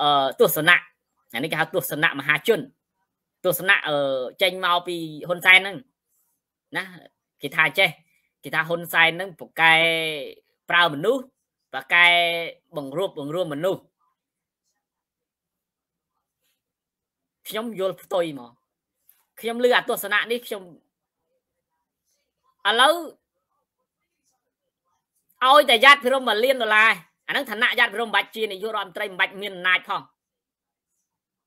អឺទស្សនៈអានេះគេហៅទស្សនៈមហាជនទស្សនៈអឺចេញមកពីហ៊ុនសែនហ្នឹងណាគេថាចេះគេថាហ៊ុនសែនហ្នឹងប្រកែប្រើមនុស្សប្រកែបង្រួបបង្រួមមនុស្សខ្ញុំយល់ផ្ទុយមកខ្ញុំលើអាទស្សនៈនេះខ្ញុំឥឡូវឲ្យតែយ៉ាត់ភិរម1លានដុល្លារអានឹងឋានៈយ័តព្រមបាច់ជានាយករដ្ឋមន្ត្រីមិនបាច់មានអំណាចផង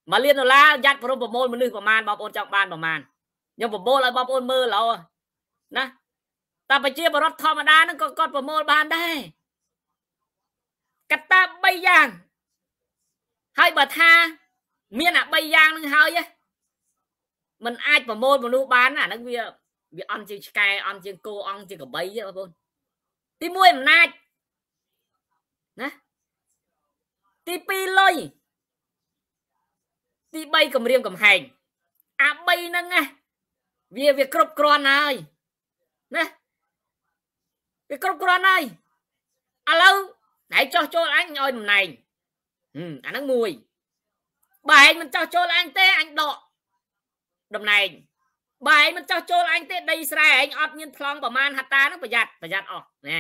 1លានដុល្លារយ័តព្រមប្រមូលមនុស្សប្រមាណបងប្អូនចង់បានប្រមាណខ្ញុំប្រមូលឲ្យបងប្អូនមើលឡូណាតែប្រជាបរតធម្មតានឹងក៏គាត់ប្រមូលបានដែរកតា3យ៉ាងហើយបើថា មានអា3យ៉ាងនឹងហើយมันអាចប្រមូលមនុស្សបានអានឹងវា វាអន់ជាងឆ្កែអន់ជាងគោអន់ជាងក្របីទេបងប្អូនទី1អំណាចណាទី2លុយទី3គម្រាមកំហែងអា3ហ្នឹងណាវាវាគ្រប់គ្រាន់ហើយណាវាគ្រប់គ្រាន់ហើយឥឡូវណៃចោះចូលអញឲ្យតំណែងអាហ្នឹងមួយបើឯងមិនចោះចូលអញទេអញដកតំណែងបើឯងមិនចោះចូលអញទេដីស្រែឯងអត់មានប្លង់ប្រមាណហត្តាហ្នឹងប្រយ័ត្នប្រយ័ត្នអស់ណែ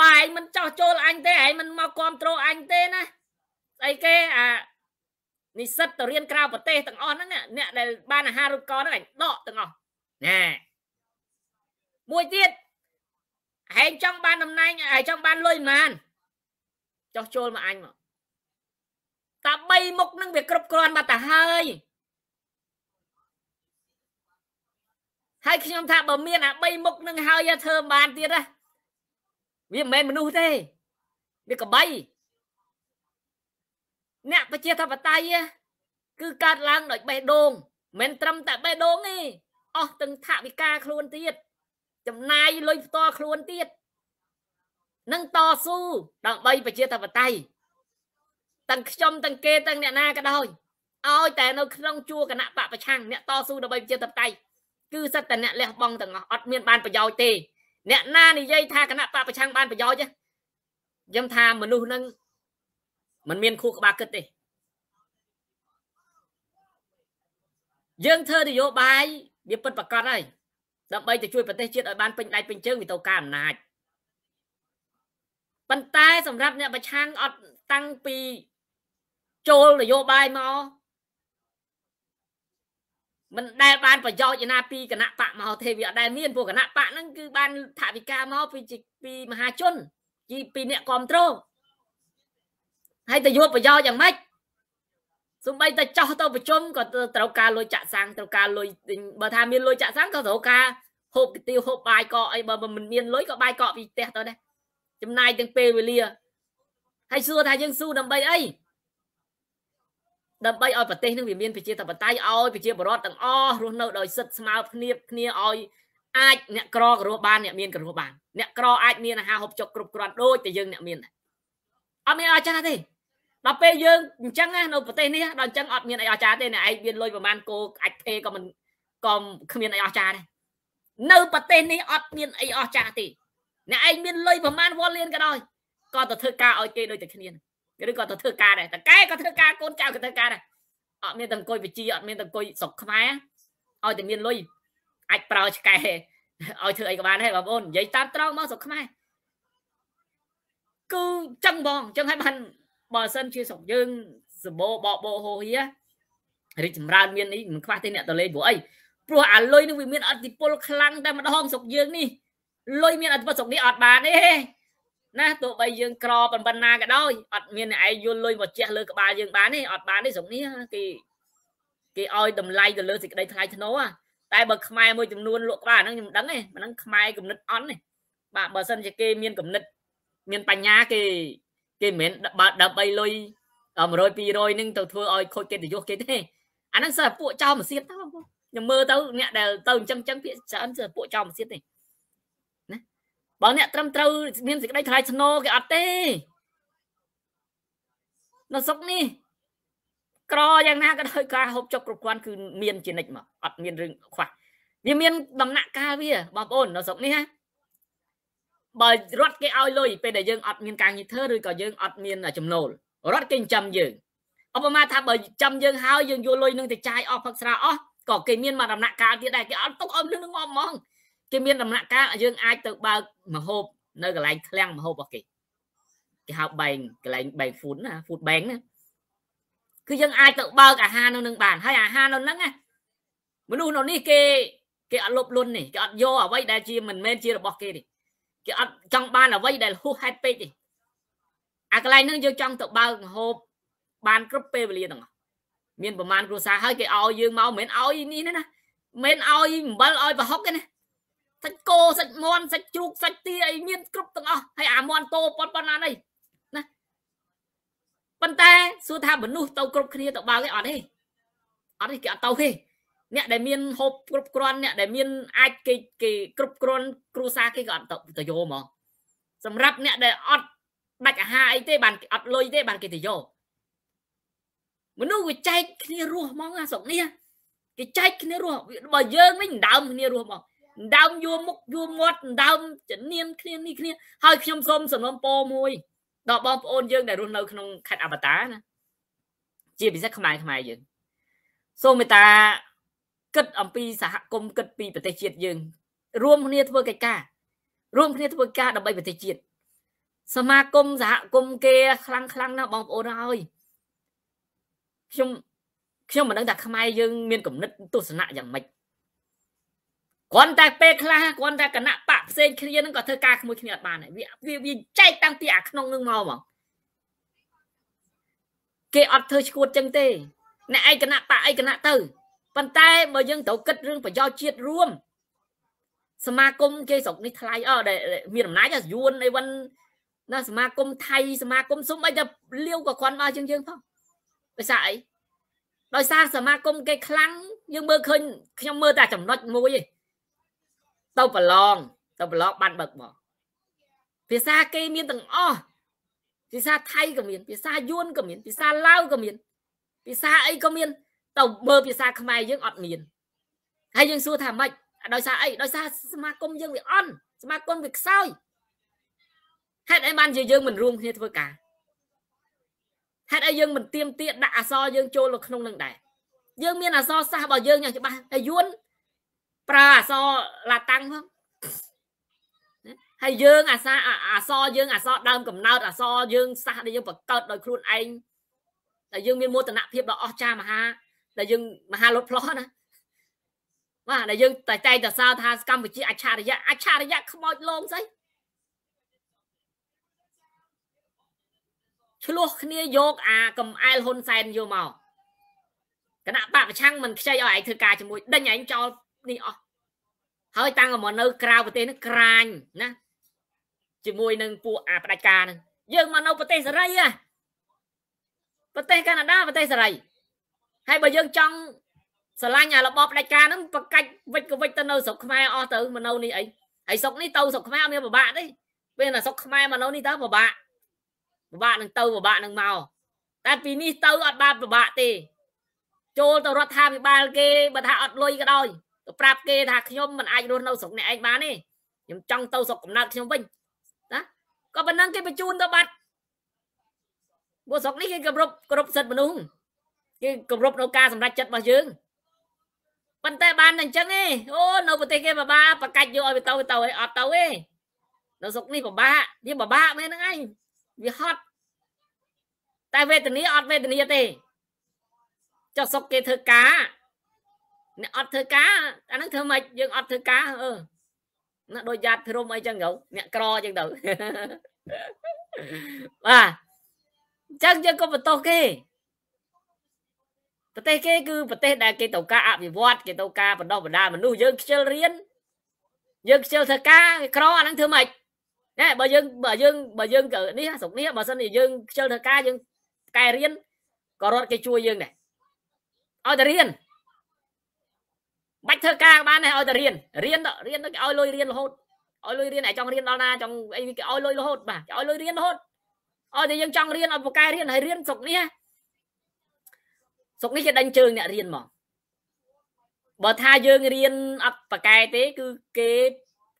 បើឯងមិនចោះចូលអញទេឯងមិនមកគ្រប់គ្រងអញទេណាស្អីគេអានិស្សិតទៅរៀនក្រៅប្រទេសទាំងអស់ហ្នឹងអ្នកដែលបានអាហារូបករណ៍ហ្នឹងឯងដកទាំងអស់ណាមួយទៀតហែងចង់បានតំណែងហែងចង់បានលុយប៉ុន្មានចោះចូលមកអញមកតា3មុខនឹងវាគ្រប់គ្រាន់បាត់ទៅហើយហើយខ្ញុំថាបើមានអា3មុខនឹងហើយធ្វើបានទៀតណាវាមិនមែនមនុស្សទេវាកបៃអ្នកប្រជាធិបតេយ្យគឺកើតឡើងដោយបេះដូងមិនត្រឹមតែបេះដូងទេអស់ទាំងថវិកាខ្លួនទៀតចំណាយលុយផ្ទាល់ខ្លួនទៀតនឹងតស៊ូដើម្បី ប្រជាធិបតេយ្យទាំងខ្ញុំទាំងគេទាំងអ្នកណាក៏ដោយឲ្យតែនៅក្នុងជួរគណៈបពប្រឆាំងអ្នកតស៊ូដើម្បីប្រជាធិបតេយ្យគឺសិតតែអ្នកលះបង់ទាំងអស់អត់មានបានប្រយោជន៍ទេអ្នកណានិយាយថាគណៈបកប្រឆាំងបានប្រយោជន៍ទេខ្ញុំថាមនុស្សនឹងมันមានខួរក្បាលគិតទេ យើងធ្វើនយោបាយវាពិតប្រកបហើយដើម្បីទៅជួយប្រទេសជាតិឲ្យបានពេញដៃពេញជើងវាទៅការអំណាចប៉ុន្តែសម្រាប់អ្នកប្រឆាំងអត់តាំងពី ចូលនយោបាយមកមិនដែលបានប្រយោជន៍ឯណាពីគណៈបកមកទេវាអត់ដែលមានពួកគណៈបកហ្នឹងគឺបានថាវិការមកពីពីមហាជនជីពីអ្នកគ្រប់គ្រងហើយទៅយកប្រយោជន៍យ៉ាងម៉េចសំបីតែចោះទៅប្រជុំក៏ត្រូវការលុយចាក់សាំងត្រូវការលុយបើថាមានលុយចាក់សាំងក៏ត្រូវការហូបកាទៀវហូបបាយកកអីបើមិនមានលុយក៏បាយកកពីផ្ទះទៅដែរចំណាយទាំងពេលវេលាហើយសួរថាយើងស៊ូដើម្បីអីដើម្បីឲ្យប្រទេសនឹងវាមានប្រជាធិបតេយ្យឲ្យប្រជាពលរដ្ឋទាំងអស់រស់នៅដោយសិទ្ធិស្មើគ្នាគ្នាឲ្យអាចអ្នកក្រក៏រស់បាន អ្នកមានក៏រស់បានអ្នកក្រអាចមានអាហារហូបចុកគ្រប់គ្រាន់ដូចតែយើងអ្នកមានអត់មានអស្ចារ្យទេដល់ពេលយើងអញ្ចឹងណានៅប្រទេសនេះដល់អញ្ចឹងអត់មានអីអស្ចារ្យទេអ្នកឯងមានលុយប្រហែលគោអាចទេក៏មិនក៏គ្មានអីអស្ចារ្យដែរនៅប្រទេសនេះអត់មានអីអស្ចារ្យទេអ្នកឯងមានលុយប្រហែលវ៉លលានក៏ដោយក៏ទៅធ្វើការឲ្យគេដូចតែគ្នាហ្នឹងឬក៏ទៅធ្វើការដែរតកែក៏ធ្វើការកូនចៅក៏ធ្វើការដែរអត់មានតង្គុយវិជាអត់មានតង្គុយស្រុកខ្មែរឲ្យតែមានលុយអាចប្រើឆ្កែឲ្យធ្វើអីក៏បានដែរបងប្អូននិយាយតាមត្រង់មកស្រុកខ្មែរគឺចឹងបងចឹងហើយបានបើសិនជាស្រុកយើងសម្បូរបបោហូហៀរីកចម្រើនមាននេះមិនខ្វះទេអ្នកតលេងព្រោះអីព្រោះអាលុយនឹងវាមានអតិពល ខ្លាំងតែម្ដងស្រុកយើងនេះលុយមានអតិពលស្រុកនេះអត់បានទេណាទោះបីយើងក្រប៉ុណ្ណាក៏ដោយអត់មានឯងយល់លុយមកជះលើក្បាលយើងបានទេអត់បានទេស្រុកនេះគេគេឲ្យតម្លៃទៅលើសេចក្តីថ្លៃថ្នូរតែបើខ្មែរមួយចំនួនលក់ក្បាលហ្នឹងខ្ញុំដឹងទេមិនហ្នឹងខ្មែរគំនិតអន់ទេបាទបើសិនជាគេមានគំនិតមានបញ្ញាគេគេមិនមែនដើម្បីលុយ100 200ហ្នឹងទៅធ្វើឲ្យខូចកិត្តិយសគេទេអាហ្នឹងសិស្សពួកចោលមកសៀតទៅខ្ញុំមើលទៅអ្នកដែលទៅអញ្ចឹងអញ្ចឹងភាគច្រើនសិស្សពួកចោលមកសៀតទេបើអ្នកត្រឹមត្រូវមានសេចក្តីថ្លៃថ្នូរគេអត់ទេនៅសុកនេះក្រយ៉ាងណាក៏ដោយការហូបចុកគ្រប់គ្រាន់គឺមានជានិច្ចមកអត់មានរឿងខ្វះវាមានដំណាក់កាលវាបងប្អូននៅស្រុកនេះណាបើរត់គេឲ្យលុយពេលដែលយើងអត់មានការងារធ្វើឬក៏យើងអត់មាន ចំណូលរត់គេចិញ្ចឹមយើងឧបមាថាបើចិញ្ចឹមយើងហើយយើងយកលុយនឹងទៅចាយអស់ផឹកស្រាអស់ក៏គេមានមកដំណាក់កាលទៀតដែរគេអត់ទុកឲ្យនឹងងំហ្មងគេមានដំណាក់កាលយើងអាចទៅបើកមហូបនៅកន្លែងឃ្លាំងមហូបរបស់គេគេហៅបែងកន្លែងបែង food ណា food bank ណាគឺយើងអាចទៅបើកអាហារនៅនឹងបានហើយអាហារនៅនឹងណាមនុស្សនៅនេះគេគេអត់លុបលុននេះគេអត់យកអ្វីដែលជាមិនមែនជារបស់គេទេគេអត់ចង់បានអ្វីដែលហួសហេតុពេកទេអាកន្លែងហ្នឹងយើងចង់ទៅបើកម្ហូបបានគ្រប់ពេលវេលាទាំងអស់មានប្រមាណគ្រួសារហើយគេឲ្យយើងមកមិនឲ្យនេះណាមិនឲ្យអំបិលឲ្យប្រហុកទេណាសាច់គោសាច់មាន់សាច់ជ្រូកសាច់ទាអីមានគ្រប់ទាំងអស់ហើយអាមាន់តោប៉ុនប៉ុណ្ណានេះណាប៉ុន្តែសួរថាមនុស្សទៅគ្រប់គ្នាទៅបើគេអត់ទេអត់ទេគេអត់ទៅទេអ្នកដែលមានហូបគ្រប់គ្រាន់អ្នកដែលមានអាចគេគេគ្រប់គ្រាន់គ្រួសារគេក៏អត់ទៅយកហ្មងសម្រាប់អ្នកដែលអត់ដាច់អាហារអីទេ បានអត់លុយទេបានគេទៅយកមនុស្សវាចែកគ្នារស់ហ្មងអាស្រុកនេះគេចែកគ្នារស់បើយើងវិញដើមគ្នារស់ហ្មងដើមយួរមុខយួរមាត់ដើមជំនាញគ្នានេះគ្នា ហើយខ្ញុំសូមសំណូមពរមួយដល់បងប្អូនយើង ដែលរស់នៅក្នុងខេត្តអបតាណាជាពិសេសខ្មែរខ្មែរយើងសូមមេត្តាគិតអំពីសហគមន៍គិតពីប្រទេសជាតិយើងរួមគ្នាធ្វើកិច្ចការ រួមគ្នាធ្វើការដើម្បីប្រទេសជាតិសមាគមសហគមន៍គេខ្លាំងខ្លាំងណាស់បងប្អូនហើយខ្ញុំខ្ញុំមិនដឹងថាខ្មែរយើងមានគំនិតទស្សនៈយ៉ាងម៉េចគ្រាន់តែពេលខ្លះគ្រាន់តែគណៈបកផ្សេងគ្នានឹងក៏ធ្វើការជាមួយគ្នាអត់បានដែរវាវាចែកតាំងពីអាក្នុងនឹងមកហ្មងគេអត់ធ្វើឈួតចឹងទេអ្នកឯកណៈបកឯកណៈទៅប៉ុន្តែបើយើងត្រូវគិតរឿងប្រយោជន៍ជាតិរួមសមាគមគេស្រុកនេះថ្លៃអត់មានអំណាចយួនអីវិនណាសមាគមថៃសមាគមសុំអីតែលាវក៏គ្រាន់មកជាងយើងផងដោយសារអីដោយសារសមាគមគេ ខ្លាំងយើងមើលឃើញខ្ញុំមើលតែចំណុចមួយឯងទៅប្រឡងទៅប្រឡងបានបើកបងភាសាគេមានទាំងអស់ភាសាថៃក៏មានភាសាយួនក៏មានភាសាឡាវក៏មានភាសាអីក៏មានទៅមើលភាសាខ្មែរយើងអត់មានហើយយើងសួរថាម៉េចដោយសារអីដោយសារសមាគមយើងវាអន់សមាគមវាខ្សោយហេតុអីបានជាយើងមិនរួមគ្នាធ្វើការហេតុអីយើងមិនទៀមទាត់ដាក់អសរយើងចូលក្នុងនឹងដែរយើងមានអសរសាស្ត្ររបស់យើងយ៉ាងច្បាស់ហើយយួនប្រើអសឡាតាំងផងហើយយើងអាសាអសយើងអសដើមកំណើតអសយើងសាសដែលយើងបង្កើតដោយខ្លួនឯងតែយើងមានមោទនភាពដ៏អស្ចារ្យមហាដែលយើងមហាលុតផ្លោះណាបាទដែលយើងតែតែតសើថាកម្ពុជាអច្ឆរិយៈអច្ឆរិយៈខ្មោចលងស្អីឆ្លោះគ្នាយកអាកំអែលហ៊ុនសែនយកមកគណៈបកប្រឆាំងមិនខ្ចីឲ្យឯងធ្វើការជាមួយដេញឯងចោលនេះអស់ហើយតាំងមកនៅ ក្រៅប្រទេសនឹងក្រាញណាជាមួយនឹងពួកអាផ្ដាច់ការនឹងយើងមកនៅប្រទេសសេរីហ៎ប្រទេសកាណាដាប្រទេសសេរីហើយបើយើងចង់ស្រឡាញ់អារបបផ្ដាច់ការនឹងប្រកាច់វិចក៏វិចទៅនៅស្រុកខ្មែរអស់ទៅមកនៅនេះអីហើយស្រុកនេះទៅស្រុកខ្មែរអត់មានពិបាកទេពេលណាស្រុកខ្មែរមកនៅនេះទៅពិបាកពិបាកនឹងទៅពិបាកនឹងមកតែពីនេះទៅអត់បានពិបាកទេចូលទៅរដ្ឋាភិបាលគេបើថាអត់លុយក៏ដោយទៅប្រាប់គេថាខ្ញុំមិនអាចរស់នៅស្រុកអ្នកឯងបានទេខ្ញុំចង់ទៅស្រុកកំណើតខ្ញុំវិញណាក៏ប៉ុណ្ណឹងគេបញ្ជូនទៅបាត់ព្រោះស្រុកនេះគេគោរពគោរពសិទ្ធិមនុស្សគេគោរពនៅការសម្រេចចិត្តរបស់យើងប៉ុន្តែបានតែអញ្ចឹងទេអូនៅប្រទេសគេបបាប្រកាច់យកឲ្យទៅទៅឲ្យអត់ទៅទេនៅស្រុកនេះពិបាកវាពិបាកមែនហ្នឹងឯងវាហត់តែវេទនាអត់វេទនាទេចុះសុកគេធ្វើការអ្នកអត់ធ្វើការអានឹងធ្វើម៉េចយើងអត់ធ្វើការអឺណាដូចយ៉ាត់ព្រមអីចឹងទៅអ្នកក្រចឹងទៅបាទអញ្ចឹងយើងក៏បន្ទោសគេប្រទេសគេគឺប្រទេសដែលគេត្រូវការអភិវឌ្ឍគេត្រូវការបណ្ដោះបណ្ដាលមនុស្សយើងខ្ជិលរៀនយើងខ្ជិលធ្វើការក្រអានឹងធ្វើម៉េចណែបើយើងបើយើងបើយើងនេះស្រុកនេះបើសិនជាយើងខ្ជិលធ្វើការយើងកែរៀនក៏រត់គេជួយយើងដែរឲ្យតែរៀនបាច់ធ្វើការបានទេឲ្យតែរៀនរៀនរៀនទៅគេឲ្យលុយរៀនរហូតឲ្យលុយរៀនឯចង់រៀនដល់ណាចង់អីគេឲ្យលុយរហូតបាទគេឲ្យលុយរៀនរហូតឲ្យតែយើងចង់រៀនឲ្យពូកែរៀនហើយរៀនស្រុកនេះស្រុកនេះគេដេញជើងអ្នករៀនមកបើថាយើងរៀនអត់ប៉កែទេគឺគេ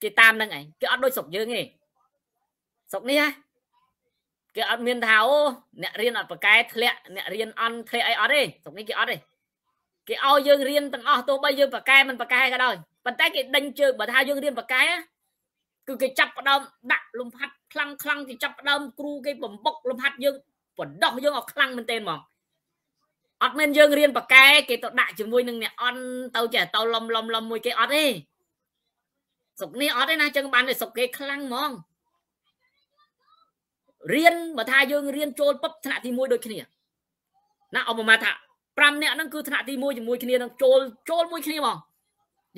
គេតាមនឹងឯងគេអត់ដូចស្រុកយើងទេស្រុកនេះហ៎គេអត់មានថាអូអ្នករៀនអត់ប៉កែធ្លាក់អ្នករៀនអន់ធ្លាក់អីអត់ទេស្រុកនេះគេអត់ទេគេឲ្យយើងរៀនទាំងអស់ទោះបីយើងប្រកែមិនប្រកែក៏ដោយប៉ុន្តែគេដេញជើងបើថាយើងរៀនប្រកែគឺគេចាប់ផ្ដើមដាក់លំហាត់ខ្លាំងខ្លាំងគេចាប់ផ្ដើមគ្រូគេបំបុកលំហាត់យើងបណ្ដោះយើងឲ្យខ្លាំងមែនទែនហ្មងអត់មែនយើងរៀនប្រកែគេទៅដាក់ជាមួយនឹងអ្នកអន់ទៅចេះទៅលំលំលំមួយគេអត់ទេស្រុកនេះអត់ទេណាចឹងបានតែស្រុកគេខ្លាំងហ្មងរៀនបើថាយើងរៀនចូលពឹបថ្នាក់ទី1ដូចគ្នាណាអបមាថា5នាក់ហ្នឹងគឺថ្នាក់ទី1ជាមួយគ្នានឹងចូលចូលមួយគ្នាហ្មង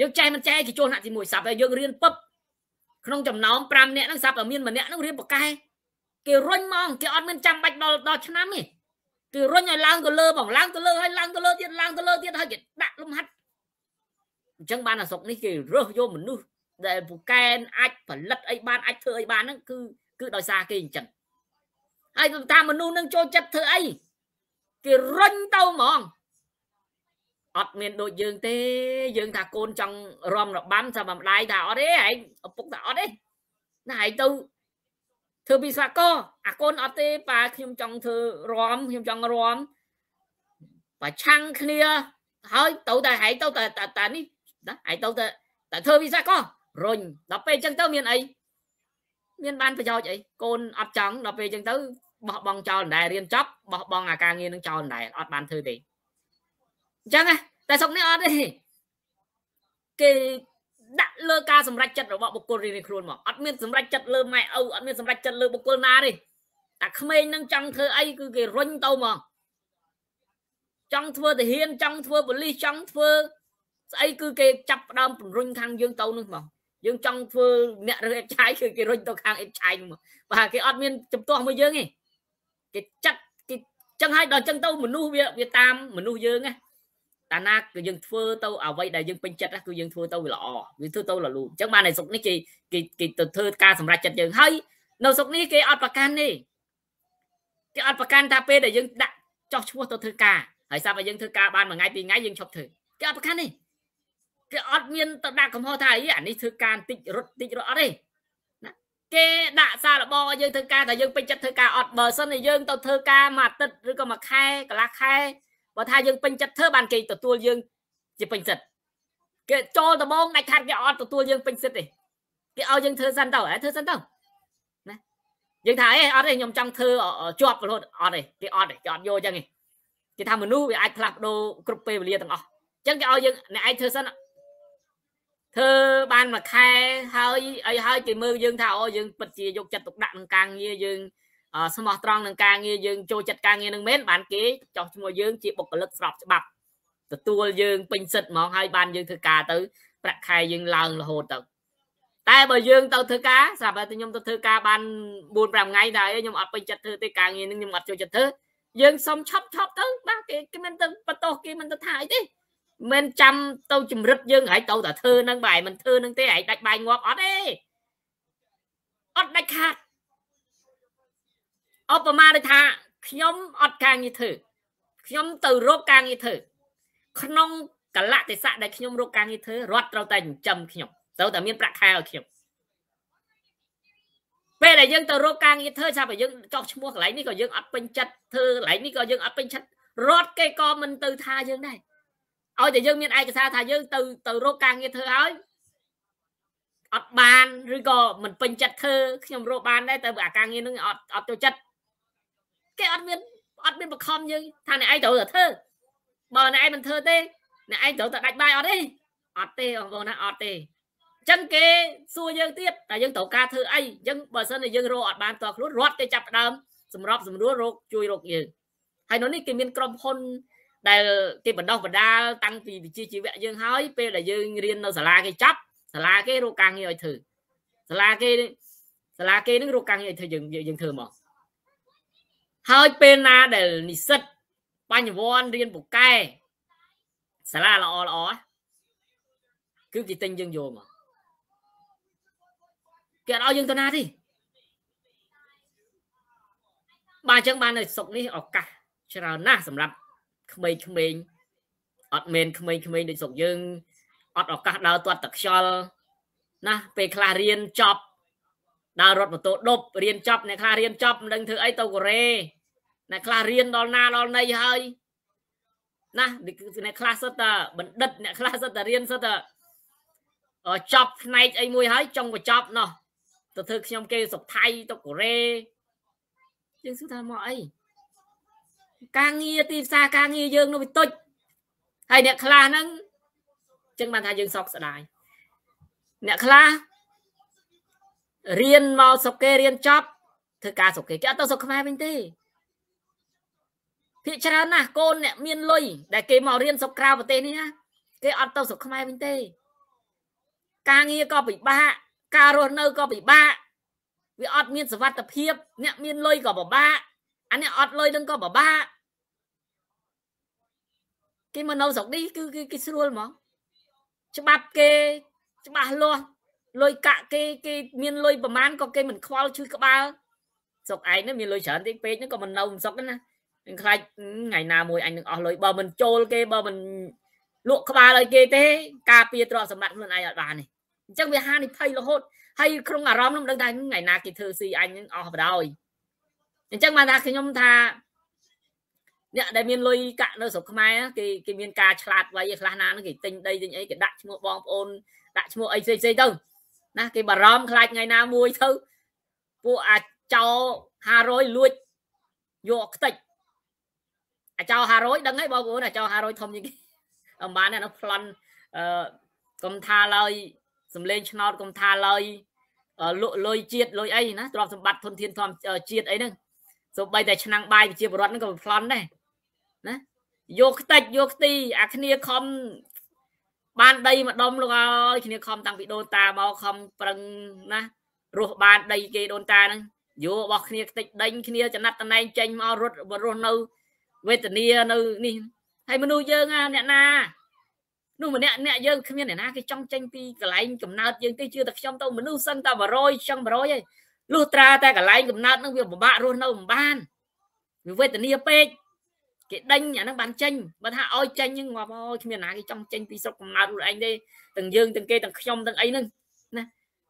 យើងចេះមិនចេះគេចូលថ្នាក់ទី1សាប់តែយើងរៀនពឹបក្នុងចំណោម5នាក់ហ្នឹងសាប់តែមានម្នាក់ហ្នឹងរៀនប៉កែគេរុញហ្មងគេអត់មានចាំបាច់ដល់ដល់ឆ្នាំទេគឺរុញឲ្យឡើងទៅលើហ្មងឡើងទៅលើហើយឡើងទៅលើទៀតឡើងទៅលើទៀតហើយគេដាក់លំហាត់អញ្ចឹងបានអាស្រុកនេះគេរើសយកមនុស្សដែលពូកែនអាចផលិតអីបានអាចធ្វើអីបានហ្នឹងគឺគឺដោយសារគេអញ្ចឹងហើយតាមមនុស្សនឹងចូលចិត្តធ្វើអីគេរុញទៅហ្មងអត់មានដូចយើងទេយើងថាកូនចង់រំរបាំសម្បំដៃថាអត់ទេឯងឪពុកថាអត់ទេណាឯងទៅធ្វើពិសាកអាកូនអត់ទេប៉ាខ្ញុំចង់ធ្វើរំខ្ញុំចង់រំប្រឆាំងគ្នាហើយទៅតែឯងទៅតែតែនេះណាឯងទៅតែតែធ្វើវិសាករុញដល់ពេលអញ្ចឹងទៅមានអីមានបានប្រយោជន៍អីកូនអត់ចង់ដល់ពេលអញ្ចឹងទៅបោះបង់ចោលដែររៀនចប់បោះបង់អាការងារនឹងចោលដែរអត់បានធ្វើទេអញ្ចឹងតែសុកនេះអត់ទេគេដាក់លើការសម្រេចចិត្តរបស់បុគ្គលរៀងខ្លួនមកអត់មានសម្រេចចិត្តលើម៉ែឪអត់មានសម្រេចចិត្តលើបុគ្គលណាទេតែក្មេងនឹងចង់ធ្វើអីគឺគេរុញទៅហ្មងចង់ធ្វើទាហានចង់ធ្វើប៉ូលីសចង់ធ្វើស្អីគឺគេចាប់ផ្ដើមពង្រុញខាងយើងទៅនោះហ្មងយើងចង់ធ្វើអ្នករើសអេបឆាយគឺគេរុញទៅខាងអេបឆាយហ្មងបាទគេអត់មានចំទាស់មួយយើងទេគេចាត់គេចឹងហើយដល់ចឹងទៅមនុស្សវាវាតាមមនុស្សយើងណាតាណាគឺយើងធ្វើទៅអ្វីដែលយើងពេញចិត្តគឺយើងធ្វើទៅវាល្អវាធ្វើទៅលលូចឹងបានឲ្យសុកនេះគេគេគេទៅធ្វើការសម្រេចចិត្តយើងហើយនៅសុកនេះគេអត់ប្រកាន់ទេគេអត់ប្រកាន់ថាពេលដែលយើងដាក់ចោះឈ្មោះទៅធ្វើការហើយសាប់ឲ្យយើងធ្វើការបានមួយថ្ងៃពីរថ្ងៃយើងឈប់ធ្វើគេអត់ប្រកាន់ទេគេអត់មានទៅដាក់កំហុសថាអីអានេះធ្វើការតិចរត់តិចរត់អត់ទេគេដាក់សារល្បងឲ្យយើងធ្វើការតែយើងពេញចិត្តធ្វើការអត់បើសិនតែយើងទៅធ្វើការមួយអាទិត្យឬក៏មួយខែកន្លះខែបើថាយើងពេញចិត្តធ្វើបានគេទទួលយើងជាពេញចិត្តគេចូលដំបងដាច់ខាត់គេអត់ទទួលយើងពេញចិត្តទេគេឲ្យយើងធ្វើសិនទៅហ៎ធ្វើសិនទៅណាយើងថាអេអត់ទេខ្ញុំចង់ធ្វើជាប់រហូតអត់ទេគេអត់ទេគេអត់យកអញ្ចឹងទេគេថាមនុស្សវាអាចផ្លាស់ប្ដូរគ្រប់ពេលវេលាទាំងអស់អញ្ចឹងគេឲ្យយើងអ្នកឯងធ្វើសិនធ្វើបានមួយខែហើយអីហើយគេមើលយើងថាអូយើងពិតជាយកចិត្តទុកដាក់នឹងការងារយើងស្មោះត្រង់នឹងការងារយើងចូលចិត្តការងារនឹងមែនបានគេចោះឈ្មោះយើងជាបុគ្គលិកស្របច្បាប់ទទួលយើងពេញសិទ្ធហ្មងហើយបានយើងធ្វើការទៅប្រាក់ខែយើងឡើងរហូតទៅតែបើយើងទៅធ្វើការសម្រាប់តែខ្ញុំទៅធ្វើការបាន4 5ថ្ងៃដែរខ្ញុំអត់ពេញចិត្តធ្វើទេការងារនឹងខ្ញុំអត់ចូលចិត្តធ្វើយើងសុំឆប់ឆប់ទៅបាទគេគេមិនទៅបន្ទោសគេមិនទៅថាអីទេមិនចាំទៅចម្រិតយើងហែកទៅតែធ្វើហ្នឹងបែរមិនធ្វើហ្នឹងទេហែកដាច់បាយងាប់អត់ទេអត់ដាច់ខាត់ឧបមាដូចថាខ្ញុំអត់ការងារធ្វើខ្ញុំទៅរកការងារធ្វើក្នុងកលៈទេសៈដែលខ្ញុំរកការងារធ្វើរដ្ឋត្រូវតែចិញ្ចឹមខ្ញុំត្រូវតែមានប្រាក់ខែឲ្យខ្ញុំពេលដែលយើងទៅរកការងារធ្វើថាបើយើងចោះឈ្មោះកន្លែងនេះក៏យើងអត់ពេញចិត្តធ្វើកន្លែងនេះក៏យើងអត់ពេញចិត្តរត់គេក៏មិនទៅថាយើងដែរឲ្យតែយើងមានឯកសារថាយើងទៅទៅរកការងារធ្វើហើយអត់បានឬក៏មិនពេញចិត្តធ្វើខ្ញុំរកបានដែរតែអាការងារនឹងអត់អត់ចូលចិត្តគេអត់មានអត់មានបខំយើងថាអ្នកឯងត្រូវតែធ្វើបើអ្នកឯងមិនធ្វើទេអ្នកឯងត្រូវតែដាច់បាយអត់ទេអត់ទេបងប្អូនណាអត់ទេអញ្ចឹងគេសួរយើងទៀតតែយើងត្រូវការធ្វើអីអញ្ចឹងបើសិនជាយើងរកអត់បានតខ្លួនរត់គេចាប់ដើមសម្របសម្រួលរកជួយរកយើងហើយនៅនេះគេមានក្រុមហ៊ុនដែលគេបណ្ដោះបណ្ដាលតាំងពីវិជ្ជាជីវៈយើងហើយពេលដែលយើងរៀននៅសាលាគេចាប់សាលាគេរកការងារឲ្យធ្វើសាលាគេសាលាគេនឹងរកការងារឲ្យធ្វើយើងយើងធ្វើមកហើយពេលណាដែលនិស្សិតបញ្ញវន្តរៀនពូកែសាលាល្អល្អគឺគេទិញយើងយកមកគេអត់ឲ្យយើងទៅណាទេបាទអញ្ចឹងបាននៅស្រុកនេះឱកាសច្រើនណាស់សម្រាប់ក្មេងក្មេងអត់មែនក្មេងក្មេងដូចស្រុកយើងអត់ឱកាសដើរទាត់តខ្យល់ណាពេលខ្លះរៀនចប់ដើររត់ម៉ូតូដប់រៀនចប់អ្នកខ្លះរៀនចប់មិនដឹងធ្វើអីទៅកូរ៉េអ្នកខ្លះរៀនដល់ណាដល់ណីហើយណាអ្នកខ្លះសិតតែបណ្ឌិតអ្នកខ្លះសិតតែរៀនសិតតែចប់ផ្នែកអីមួយហើយចង់បញ្ចប់ណោះទៅធ្វើខ្ញុំគេសុកថៃទៅកូរ៉េយើងសួរថាមកអីការងារទីផ្សារការងារយើងនោះវាតិចហើយអ្នកខ្លះហ្នឹងចឹងបានថាយើងសោកស្ដាយ អ្នកខ្លះរៀនមកសុកគេរៀនចប់ធ្វើការសុកគេគេអត់ទៅសុកខ្មែរវិញទេភាកច្រើនណាស់កូនអ្នកមានលុយដែលគេមករៀនសុកក្រៅប្រទេសនេះណាគេអត់ទៅសុកខ្មែរវិញទេ ការងារក៏ពិបាកការរស់នៅក៏ពិបាកវាអត់មានសវត្ថភាព អ្នកមានលុយក៏ពិបាកអានេះអត់លុយនឹងក៏ពិបាកគេមកនៅស្រុកនេះគឺគេស្រួលហ្មងច្បាប់គេច្បាស់លាស់លុយកាក់គេគេមានលុយប្រមាណក៏គេមិនខ្វល់ឈឺក្បាលស្រុកឯងនេះមានលុយច្រើនតិចពេកហ្នឹងក៏មិននៅមិនសុខណានឹងខ្លាចថ្ងៃណាមួយអញនឹងអស់លុយបើមិនចូលគេបើមិនលក់ក្បាលឲ្យគេទេការពារទ្រព្យសម្បត្តិខ្លួនឯងអត់បានទេអញ្ចឹងវាហានិភ័យរហូតហើយក្នុងអារម្មណ៍នឹងដឹងថាថ្ងៃណាគេធ្វើស៊ីអញនឹងអស់បណ្ដោយអញ្ចឹងបានថាខ្ញុំថាអ្នកដែលមានលុយកាក់នៅស្រុកខ្មែរគេគេមានការឆ្លាតវៃខ្លះណាគេទិញដីទិញអីគេដាក់ឈ្មោះបងប្អូនដាក់ឈ្មោះអីផ្សេងផ្សេងទៅណាគេបារម្ភខ្លាចថ្ងៃណាមួយទៅពួកអាចោ500លួចយកខ្ទេចអាចោ500ដឹងហើយបងប្អូនអាចោ500ធំជាងគេអំបានណាប្លន់អឺកុំថាឡើយសំលេងឆ្នោតកុំថាឡើយលក់លុយជាតិលុយអីណាទ្រព្យសម្បត្តិធនធានធម្មជាតិអីហ្នឹងសូម្បីតែឆ្នាំងបាយប្រជាពលរដ្ឋហ្នឹងក៏ប្លន់ដែរណាយកខ្ទេចយកខ្ទីអាគ្នាខំបានដីម្ដុំលោកអើយគ្នាខំតាំងពីដូនតាមកខំប្រឹងណារស់បានដីគេដូនតាហ្នឹងយករបស់គ្នាខ្ទេចដេញគ្នាចំណាត់តណែងចេញមករត់រស់នៅវេទនានៅនេះហើយមនុស្សយើងអ្នកណានោះម្នាក់អ្នកយើងគ្មានអ្នកណាគេចង់ចេញពីកន្លែងកំណើតយើងទេជឿតែខ្ញុំទៅមនុស្សសឹងតែ100ចង់100ឯងលុះត្រាតែកន្លែងកំណើតនឹងវាពិបាករស់នៅមិនបានវាវេទនាពេកគេដេញអានឹងបានចេញបើថាឲ្យចេញហ្នឹងងាប់អើយគ្មានណាគេចង់ចេញពីស្រុកកំណើតខ្លួនឯងទេទាំងយើងទាំងគេទាំងខ្ញុំទាំងអីហ្នឹងណា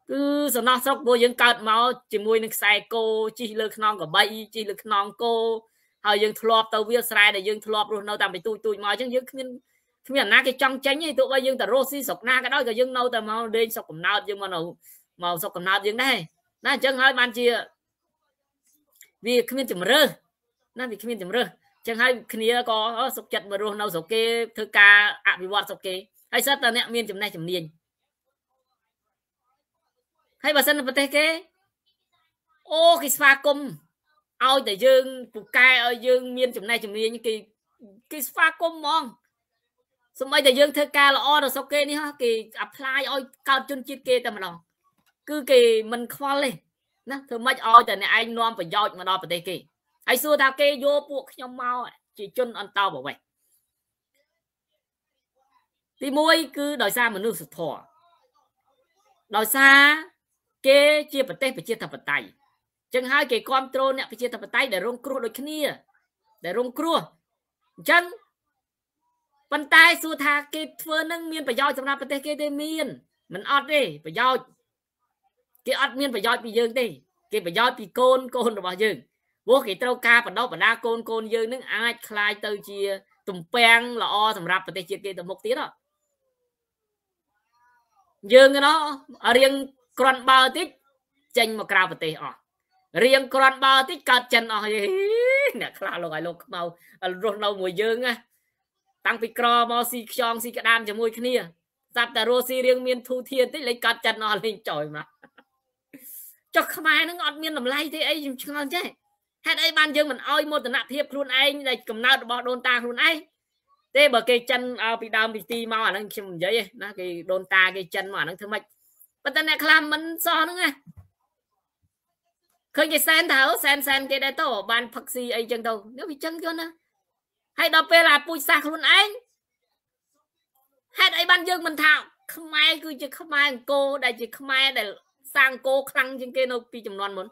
គឺសំណោះស្រុកពួកយើងកើតមកជាមួយនឹងខ្សែគោជីលើខ្នងកបីជីលើខ្នងគោហើយយើងធ្លាប់ទៅវាលស្រែដែលយើងធ្លាប់រស់នៅតាមពីទូចទូចមកអញ្ចឹងយើងគ្មានគ្មានណាគេចង់ចេញទេទោះបីយើងទៅរស់ស៊ីស្រុកណាក៏ដោយក៏យើងនៅតែមកលេងស្រុកកំណើតយើងមកនៅមកស្រុកកំណើតយើងដែរណាអញ្ចឹងហើយបានជាវាគ្មានជំរើសណាវាគ្មានជំរើសចឹងហើយគ្នាក៏សុខចិត្តមករស់នៅស្រុកគេធ្វើការអភិវឌ្ឍស្រុកគេហើយសិតតអ្នកមានចំណេះជំនាញហើយបើសិនប្រទេសគេអូគេស្វាគមន៍ឲ្យតែយើងពូកែឲ្យយើង មានចំណេះជំនាញគេគេស្វាគមន៍ហ្មងសម្បីតែយើងធ្វើការល្អដល់ស្រុកគេនេះគេអាប់ឡាយឲ្យកើតជនជាតិគេតែម្ដងគឺគេមិនខ្វល់ទេណាធ្វើម៉េចឲ្យតែអ្នកឯងនាំប្រយោជន៍មកដល់ប្រទេសគេហើយសួរថាគេយកពួកខ្ញុំមកជាជនអន្តោប្រវេសន៍ទី1គឺដោយសារមនុស្សធម៌ដោយសារគេជាប្រទេសប្រជាធិបតេយ្យចឹងហើយគេគ្រប់គ្រងអ្នកប្រជាធិបតេយ្យដែលរង គ្រោះដូចគ្នា ដែលរងគ្រោះអញ្ចឹងប៉ុន្តែសួរថាគេធ្វើនឹងមានប្រយោជន៍សម្រាប់ប្រទេស គេទេមានមិនអត់ទេប្រយោជន៍គេអត់មានប្រយោជន៍ពីយើងទេគេប្រយោជន៍ពីកូនកូនរបស់យើងព្រោះគេត្រូវការបដិបដាកូនកូនយើងនឹងអាចคลายទៅជា ទំពាំងល្អសម្រាប់ប្រទេសជាតិគេទៅមុខទៀតហ៎យើងណោះរៀងក្រាន់បើតិចចេញមកក្រៅប្រទេសអស់រៀងក្រាន់បើតិចកើតចិនអស់យេអ្នកខ្លះលោកឲ្យលោកខ្មៅរស់នៅមួយយើងណាតាំងពីក្រមកស៊ីខ្យងស៊ីក្តាមជាមួយគ្នាស្ដាប់តែរស់ស៊ីរៀងមានធូធានតិចលេងកាត់ចិនអស់លេងចោយមកចុះខ្មែរនឹងអត់មានតម្លៃទេអីខ្ញុំឆ្ងល់ចេះហេតុអីបានយើងមិនអោយមោទនភាពខ្លួនឯងដែលកំណើតរបស់ដូនតាខ្លួនឯងទេបើគេចិនឲ្យពីដើមពីទីមកអាហ្នឹងខ្ញុំនិយាយណាគេដូនតាគេចិនមកអាហ្នឹងធ្វើម៉េចប៉ុន្តែអ្នកខ្លះមិនសោះហ្នឹងណាឃើញគេសែនទៅសែនសែនគេដែរទៅបានផឹកស៊ីអីចឹងទៅនេះវាចឹងគាត់ណាហើយដល់ពេលអាពូជសាសខ្លួនឯងហេតុអីបានយើងមិនថាខ្មែរគឺជាខ្មែរអង្គរដែលជាខ្មែរដែលសាអង្គរខ្លាំងជាងគេនៅពីចំនួនមុន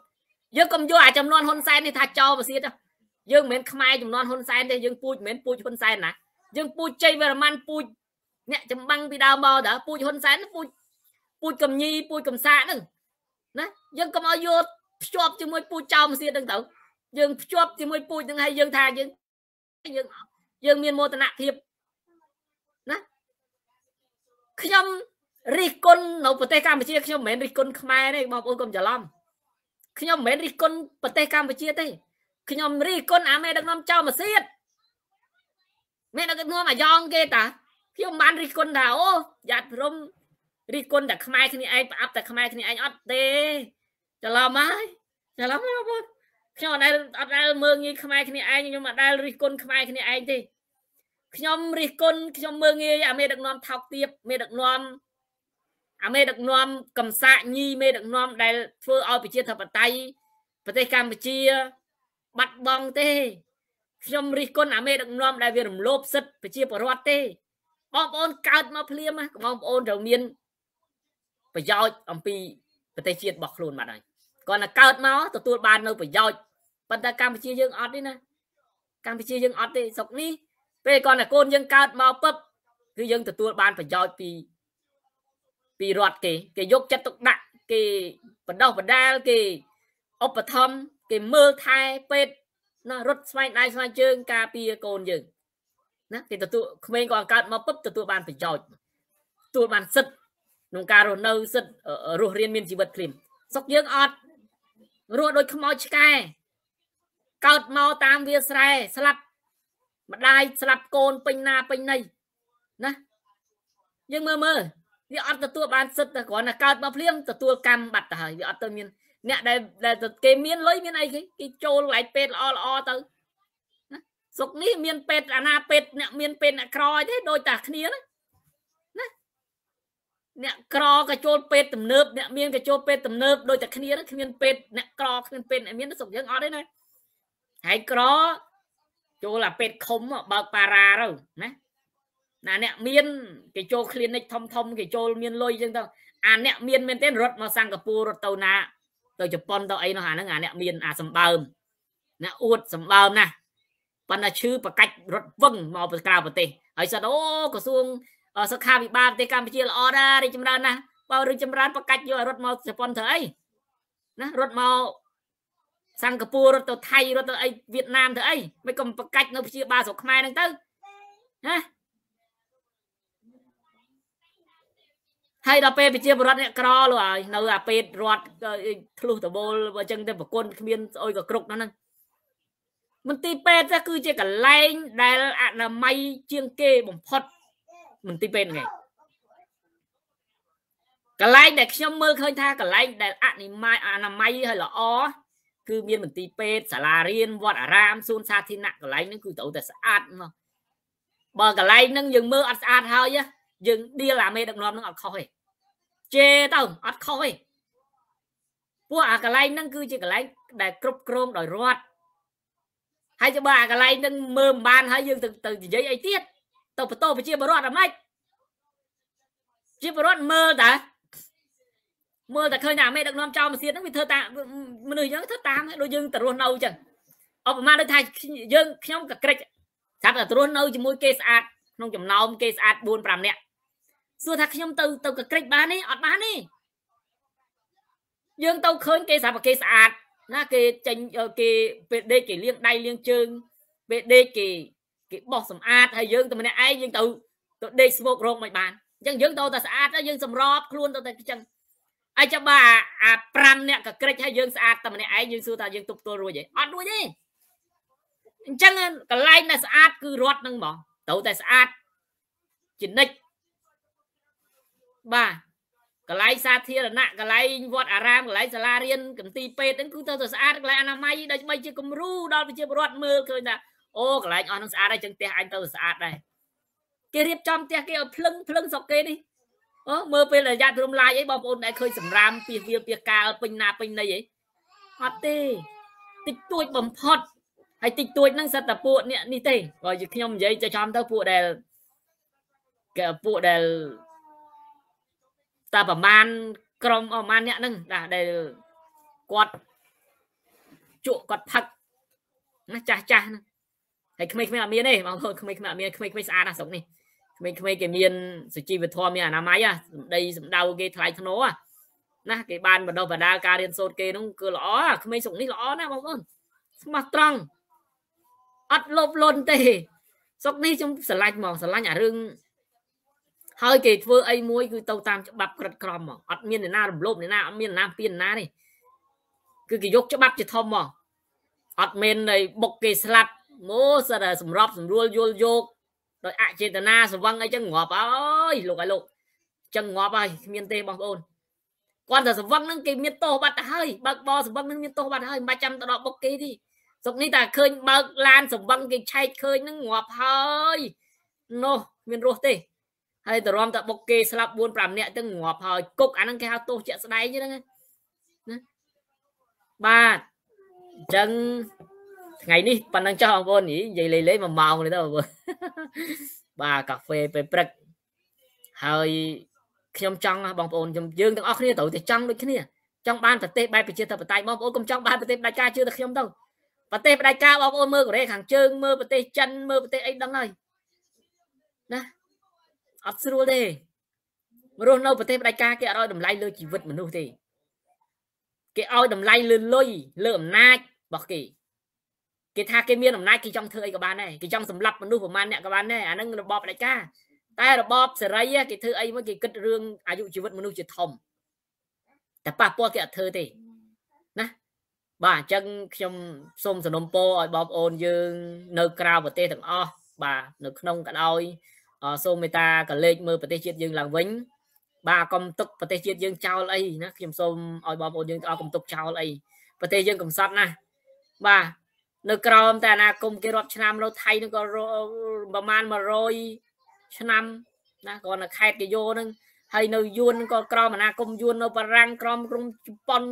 យើងកុំយកអាចំនួនហ៊ុនសែននេះថាចោលមកទៀតយើងមិនមែនខ្មែរចំនួនហ៊ុនសែនទេយើងពូជមិនមែនពូជហ៊ុនសែនណាយើងពូជជ័យវរ្ម័នពូជអ្នកចម្បាំងពីដើមមកតើពូជហ៊ុនសែនពូជពូជកំញីពូជកំសាកហ្នឹងណាយើងកុំឲ្យយកភ្ជាប់ជាមួយពូជចោលមកទៀតហ្នឹងទៅយើងភ្ជាប់ជាមួយពូជហ្នឹងហើយយើងថាយើងយើងយើងមានមោទនភាពណាខ្ញុំរិះគន់នៅប្រទេសកម្ពុជាខ្ញុំមិនមែនរិះគន់ខ្មែរទេបងប្អូនកុំច្រឡំខ្ញុំមិនមែនរិះគន់ប្រទេសកម្ពុជាទេខ្ញុំរិះគន់អាមេដឹកនាំចោលមកទៀតមេដឹកនាំអាយ៉ងគេតាខ្ញុំបានរិះគន់ថាអូយ៉ាត់ព្រមរិះគន់តែខ្មែរគ្នាឯងប្រអប់តែខ្មែរគ្នាឯងអត់ទេច្រឡំហើយច្រឡំហើយបងប្អូនខ្ញុំអត់ដែលអត់ដែលមើងងាយខ្មែរគ្នាឯងខ្ញុំអត់ដែលរិះគន់ខ្មែរគ្នាឯងទេខ្ញុំរិះគន់ខ្ញុំមើងងាយអាមេដឹកនាំថោកទាបមេដឹកនាំអាមេដឹកនាំកំសាកញីមេដឹកនាំដែលធ្វើឲ្យប្រជាធិបតេយ្យប្រទេសកម្ពុជាបាត់បង់ទេខ្ញុំរិះគន់អាមេដឹកនាំដែលវារំលោភសិទ្ធិប្រជាពលរដ្ឋទេបងប្អូនកើតមកភ្លាមបងប្អូនត្រូវមានប្រយោជន៍អំពី ប្រទេសជាតិរបស់ខ្លួនបាត់ហើយគាត់តែកើតមកទទួលបាននៅប្រយោជន៍ប៉ុន្តែកម្ពុជាយើងអត់ទេណាកម្ពុជាយើងអត់ទេស្រុកនេះពេលគាត់តែកូនយើងកើតមកពឹបគឺយើងទទួលបានប្រយោជន៍ពីពីរដ្ឋគេគេយកចិត្តទុកដាក់គេបណ្ដោះបណ្ដាលគេឧបត្ថម្ភគេមើលថែពេទ្យណារត់ស្វែងដៃស្វែងជើងការពារកូនយើងណាគេទទួលក្មេងក៏អង្កើតមកពឹបទទួលបានប្រយោជន៍ទទួលបានសិទ្ធក្នុងការរស់នៅសិទ្ធរស់រៀនមានជីវិតគ្រាមសុកយើងអត់រស់ដូចខ្មោចឆ្កែកើតមកតាមវាស្រែស្លាប់ម្ដាយស្លាប់កូនពេញណាពេញណីណាយើងមើលមើលវាអត់ទទួលបានសិទ្ធិតែគ្រាន់តែកើតមកភ្លាមទទួលកម្មបាត់ទៅហើយវាអត់ទៅមានអ្នកដែលដែលគេមានលុយមានអីគេគេចូលកន្លែងពេទ្យល្អល្អទៅសុកនេះមានពេទ្យអាណាពេទ្យអ្នកមានពេទ្យអ្នកក្រទេដូចតែគ្នាណាណាអ្នកក្រក៏ចូលពេទ្យទំនើបអ្នកមានក៏ចូលពេទ្យទំនើបដូចតែគ្នាគ្មានពេទ្យអ្នកក្រគ្មានពេទ្យអ្នកមានសុកយើងអត់ទេណាហើយក្រ ចូលអាពេទ្យខុំបើកប៉ារ៉ាទៅណាណាអ្នកមានគេចូល clinic ធំធំគេចូលមានលុយអញ្ចឹងទៅអាអ្នកមានមែនទេរត់មកសិង្ហបុរីរត់ទៅណាទៅជប៉ុនទៅអីនោះអាហ្នឹងអាអ្នកមានអាសម្បើមណាអួតសម្បើមណាស់ប៉ុន្តែឈឺប្រកាច់រត់វឹងមកក្រៅប្រទេសហើយសិតអូក្រសួងសុខាភិបាលប្រទេសកម្ពុជាល្អណាស់រីចម្រើនណាស់បើរីចម្រើនប្រកាច់យកឲ្យរត់មកជប៉ុនធ្វើអីណារត់មកសិង្ហបុរីរត់ទៅថៃរត់ទៅអីវៀតណាមធ្វើអីមិនក៏ប្រកាច់នៅព្យាបាលស្រុកខ្មែរហ្នឹងទៅណាហើយដល់ពេលប្រជាពលរដ្ឋអ្នកក្រលោកហើយនៅអាពេទ្យរដ្ឋធ្លុះតបូលអញ្ចឹងទៅប្រគុណគ្មានស្អុយក៏គ្រប់នោះហ្នឹងមន្ទីរពេទ្យទៅគឺជាកន្លែងដែលអនាម័យជាងគេបំផុតមន្ទីរពេទ្យហ្នឹងកន្លែងដែលខ្ញុំមើលឃើញថាកន្លែងដែលអនាម័យអនាម័យឲ្យល្អគឺមានមន្ទីរពេទ្យសាលារៀនវត្តអារាមសួនសាធារណៈកន្លែងហ្នឹងគឺត្រូវតែស្អាតមកបើកន្លែងហ្នឹងយើងមើលអត់ស្អាតហើយយើងឌីលអាមេដឹកនាំនឹងអត់ខុសទេជេទៅអត់ខុសទេពួកអាកន្លែងហ្នឹងគឺជាកន្លែងដែលគ្រប់គ្រងដោយរដ្ឋហើយបើអាកន្លែងហ្នឹងមើលមិនបានហើយយើងទៅទៅនិយាយអីទៀតទៅបន្តប្រជាពលរដ្ឋអាម៉េចជាពលរដ្ឋមើលតាមើលតែឃើញថាអាមេដឹកនាំចោលមកទៀតហ្នឹងវាធ្វើតាមនុស្សយើងធ្វើតាមដូចយើងទៅរស់នៅអញ្ចឹងឧបមាដូចថាយើងខ្ញុំក៏ក្រិចថាទៅរស់នៅជាមួយគេស្អាតក្នុងចំណោមគេស្អាត4 5នាក់សួរថាខ្ញុំទៅទៅកក្រិចបានទេអត់បានទេយើងទៅឃើញគេស្អាតគេស្អាតណាគេចេញគេពេលដេកគេលាងដៃលាងជើងពេលដេកគេគេបោះសម្អាតហើយយើងទៅម្នាក់ឯងយើងទៅទៅដេកស្មុករោគមិនបានអញ្ចឹងយើងទៅតែស្អាតហើយយើងសម្របខ្លួនទៅតែអញ្ចឹងអាយចាំបើអា5អ្នកកក្រិចហើយយើងស្អាតតែម្នាក់ឯងយើងសួរថាយើងទប់ទល់រួចទេអត់រួចទេអញ្ចឹងកន្លែងដែលស្អាតគឺរត់នឹងហ្មងត្រូវតែស្អាតជនិតបាទកន្លែងសាធារណៈកន្លែងវត្តអារាមកន្លែងសាលារៀនកន្ទីពេទ្យហ្នឹងគឺត្រូវតែស្អាតកន្លែងអនាម័យដូចបីជាគំរូដល់ប្រជាពលរដ្ឋមើលឃើញថាអូកន្លែងអស់ហ្នឹងស្អាតហើយចឹងផ្ទះអញត្រូវស្អាតដែរគេរៀបចំផ្ទះគេឲ្យភ្លឹងភ្លឹងស្រុកគេនេះអូមើលពេលរយៈព្រំឡាយអីបងប្អូនដែរឃើញសម្រាមពីវាពីកាលពេញណាពេញណីអីអត់ទេតិចតួចបំផុតហើយតិចតួចហ្នឹងសិតតែពួកនេះទេបើខ្ញុំនិយាយចំទៅពួកដែលពួកដែលតើប្រមាណក្រុមអស់ប្រមាណអ្នកហ្នឹងបាទដែលគាត់ជក់គាត់ផឹកណាចាស់ចាស់ហ្នឹងហើយក្មេងៗអត់មានទេបងប្អូនក្មេងៗអត់មានក្មេងៗស្អាតណាស់ស្រុកនេះក្មេងៗគេមានសុជីវធម៌មានអនាម័យណាសម្ដីសម្ដៅគេថ្លៃធ្នូណាគេបានបណ្ដុះបណ្ដាលការរៀនសូត្រគេហ្នឹងគឺល្អក្មេងស្រុកនេះល្អណាស់បងប្អូនស្មោះត្រង់អត់លោភលន់ទេស្រុកនេះខ្ញុំស្រឡាញ់ហ្មងស្រឡាញ់អារឿងហើយគេធ្វើអីមួយគឺទៅតាមច្បាប់ក្រិតក្រមហ្មងអត់មានអ្នកណារំលោភអ្នកណាអត់មានអ្នកណាពៀនណាទេគឺគេយកច្បាប់ជាធំហ្មងអត់មាននៃបុកគេស្លាប់ម៉ូសិតសម្របសម្រួលយល់យោគដោយអចេតនាស្វឹងអីចឹងងាប់អើយលោកឯងលោកចឹងងាប់ហើយគ្មានទេបងប្អូនគាត់តែស្វឹងហ្នឹងគេមានទោសបាត់ទៅហើយបើកបោស្វឹងហ្នឹងមានទោសបាត់ហើយមិនបាច់ចាំទៅដល់បុកគេទេសុកនេះតែឃើញបើកឡានស្វឹងគេឆែកឃើញហ្នឹងងាប់ហើយនោះមានរស់ទេហើយទៅរំតបុកគេស្លាប់4 5នាក់ទាំងងាប់ហើយគុកអាហ្នឹងគេហៅទោសជាក់ស្ដែងហ្នឹងណាបាទអញ្ចឹងថ្ងៃនេះប៉ុណ្ណឹងចុះបងប្អូននិយាយលេងលេង1ម៉ោងទេទៅបងប្អូនបាទកាហ្វេពេលព្រឹកហើយខ្ញុំចង់បងប្អូនខ្ញុំយើងទាំងអស់គ្នាត្រូវតែចង់ដូចគ្នាចង់បានប្រទេសបែបប្រជាធិបតេយ្យបងប្អូនកុំចង់បានប្រទេសផ្ដាច់ការជឿតែខ្ញុំទៅប្រទេសផ្ដាច់ការបងប្អូនមើលកូរ៉េខាងជើងមើលប្រទេសចិនមើលប្រទេសអីដឹងហើយណាអត់ស្រួលទេរស់នៅប្រទេសផ្ដាច់ការគេអត់ឲ្យតម្លៃលើជីវិតមនុស្សទេគេឲ្យតម្លៃលើលុយលើអំណាចរបស់គេគេថាគេមានអំណាចគេចង់ធ្វើអីក៏បានដែរគេចង់សម្លាប់មនុស្សប្រមាណអ្នកក៏បានដែរអាហ្នឹងរបបផ្ដាច់ការតែរបបសេរីគេធ្វើអីមកគេគិតរឿងអាយុជីវិតមនុស្សជាធំតែប៉ះពាល់គេអត់ធ្វើទេណាបាទអញ្ចឹងខ្ញុំសូមសនំពោឲ្យបងប្អូនយើង នៅ ក្រៅប្រទេសទាំងអស់បាទនៅក្នុងក៏ដោយសូមមេត្តាកលេចមើលប្រទេសជាតិយើងឡើងវិញបាទកុំទុកប្រទេសជាតិយើងចោលអីណាខ្ញុំសូមឲ្យបងប្អូនយើងអរកុំទុកចោលអីប្រទេសយើងកំសត់ណាបាទនៅក្រោមតែអាណាគមគេរាប់ឆ្នាំនៅថៃនឹងក៏ប្រមាណ100ឆ្នាំណាគាត់នៅខេត្តកយោនឹងហើយនៅយួនក៏ក្រមអាណាគមយួន នៅបារាំងក្រមក្រុមជប៉ុន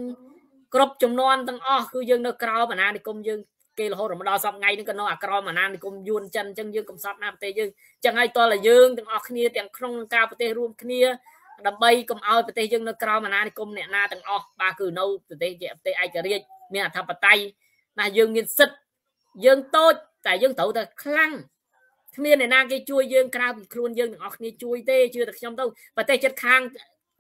គ្រប់ចំនួនទាំងអស់គឺយើងនៅក្រមអាណានិគមយើងគេរហូតមកដល់សប្ងៃនឹងក៏នៅអាក្រមអាណានិគមយួនចិនអញ្ចឹងយើងកំសត់ណាប្រទេសយើងអញ្ចឹងហើយតើយើងទាំងអស់គ្នាទាំងក្នុងការប្រទេសរួមគ្នាដើម្បីកុំឲ្យប្រទេសយើងនៅក្រមអាណានិគមអ្នកណាទាំងអស់បាទគឺនៅប្រទេសជាប្រទេសឯករាជ្យមានអធិបតេយ្យណាយើងមានសិទ្ធិយើងតូចតែយើងត្រូវតែខ្លាំងគ្មានអ្នកណាគេជួយយើង ក្រៅពីខ្លួនយើងទាំងអស់គ្នាជួយទេជឿតែខ្ញុំទៅប្រទេសជិតខាង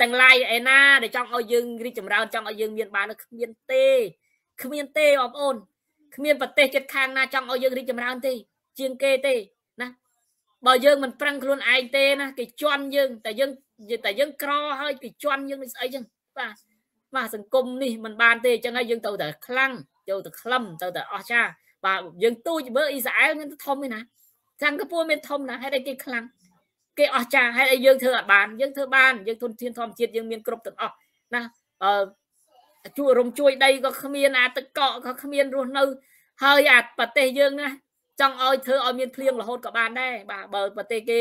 ទាំងឡាយឯណាដែលចង់ឲ្យយើង រីកចម្រើនចង់ឲ្យយើងមានបានគ្មានទេគ្មានទេបងប្អូនគ្មានប្រទេសជិតខាងណាចង់ឲ្យយើងរីកចម្រើនទេជាងគេទេណាបើយើងមិនប្រឹងខ្លួនឯងទេណាគេជន់យើងតែយើងតែយើងក្រហើយគេជន់យើងដូចស្អីចឹងបាទបាទសង្គមនេះមិនបានទេអញ្ចឹងហើយយើងទៅតែខ្លាំងទៅតែខ្លឹមទៅតែអស្ចារ្យបាទយើងទូចមើលអ៊ីស្រាអែលមានធំទេណាសិង្ហបុរីមានធំណាស់ហេតុអីគេខ្លាំងគេអស្ចារ្យហេតុអីយើងធ្វើអត់បានយើងធ្វើបានយើងធនធានធម្មជាតិយើងមានគ្រប់ទាំងអស់ណាអឺជួយរំជួយដីក៏គ្មានអាទឹកកកក៏គ្មានរស់នៅហើយអាប្រទេសយើងណាចង់ឲ្យធ្វើឲ្យមានភ្លៀងរហូតក៏បានដែរបាទបើប្រទេសគេ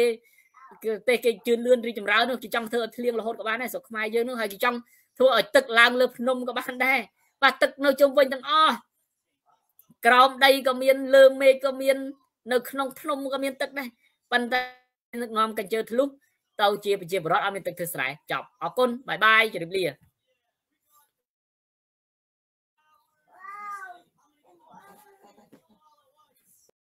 ប្រទេសគេជឿនលឿនរីចម្រើននោះគេចង់ធ្វើឲ្យភ្លៀងរហូតក៏បានដែរស្រុកខ្មែរយើងនោះហើយគេចង់ធ្វើឲ្យទឹកឡើងលើភ្នំក៏បានដែរបាទទឹកនៅជុំវិញទាំងអស់ក្រោមដីក៏មានលើមេឃក៏មាន នៅក្នុងភ្នំក៏មានទឹកដែរប៉ុន្តែនឹកនាំកញ្ជើធ្លុះទៅជាប្រជាពលរដ្ឋឲ្យមានទឹកធ្វើស្រែចប់អរគុណបាយបាយជម្រាបលា